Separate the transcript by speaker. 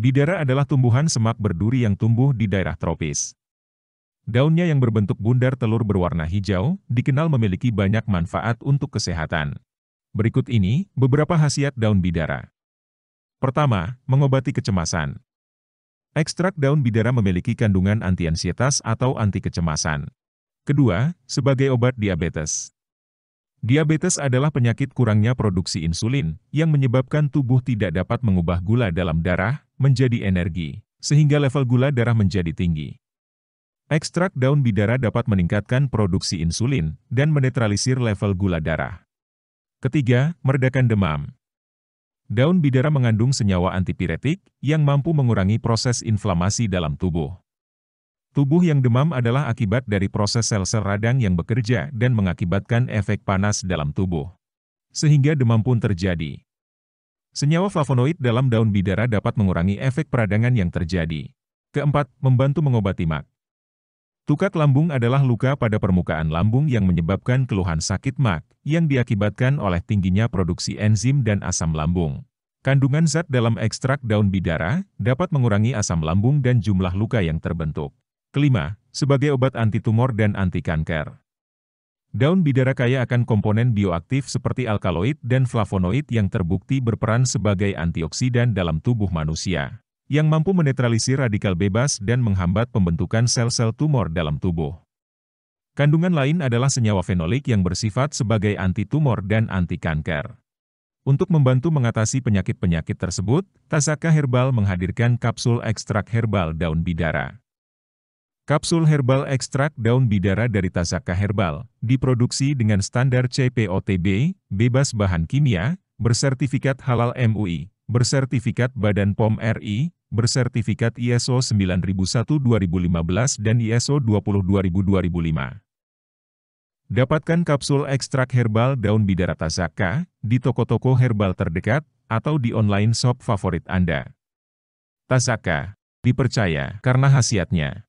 Speaker 1: Bidara adalah tumbuhan semak berduri yang tumbuh di daerah tropis. Daunnya yang berbentuk bundar telur berwarna hijau, dikenal memiliki banyak manfaat untuk kesehatan. Berikut ini, beberapa khasiat daun bidara. Pertama, mengobati kecemasan. Ekstrak daun bidara memiliki kandungan anti atau anti-kecemasan. Kedua, sebagai obat diabetes. Diabetes adalah penyakit kurangnya produksi insulin, yang menyebabkan tubuh tidak dapat mengubah gula dalam darah, menjadi energi, sehingga level gula darah menjadi tinggi. Ekstrak daun bidara dapat meningkatkan produksi insulin dan menetralisir level gula darah. Ketiga, meredakan demam. Daun bidara mengandung senyawa antipiretik yang mampu mengurangi proses inflamasi dalam tubuh. Tubuh yang demam adalah akibat dari proses sel-sel radang yang bekerja dan mengakibatkan efek panas dalam tubuh. Sehingga demam pun terjadi. Senyawa flavonoid dalam daun bidara dapat mengurangi efek peradangan yang terjadi. Keempat, membantu mengobati MAK. Tukat lambung adalah luka pada permukaan lambung yang menyebabkan keluhan sakit MAK, yang diakibatkan oleh tingginya produksi enzim dan asam lambung. Kandungan zat dalam ekstrak daun bidara dapat mengurangi asam lambung dan jumlah luka yang terbentuk. Kelima, sebagai obat anti tumor dan anti kanker. Daun bidara kaya akan komponen bioaktif seperti alkaloid dan flavonoid yang terbukti berperan sebagai antioksidan dalam tubuh manusia, yang mampu menetralisir radikal bebas dan menghambat pembentukan sel-sel tumor dalam tubuh. Kandungan lain adalah senyawa fenolik yang bersifat sebagai anti-tumor dan anti-kanker. Untuk membantu mengatasi penyakit-penyakit tersebut, Tasaka Herbal menghadirkan kapsul ekstrak herbal daun bidara. Kapsul herbal ekstrak daun bidara dari Tasaka Herbal, diproduksi dengan standar CPOTB, bebas bahan kimia, bersertifikat halal MUI, bersertifikat Badan POM RI, bersertifikat ISO 9001-2015 dan ISO 22000-2005. Dapatkan kapsul ekstrak herbal daun bidara Tasaka di toko-toko herbal terdekat atau di online shop favorit Anda. Tasaka dipercaya karena khasiatnya.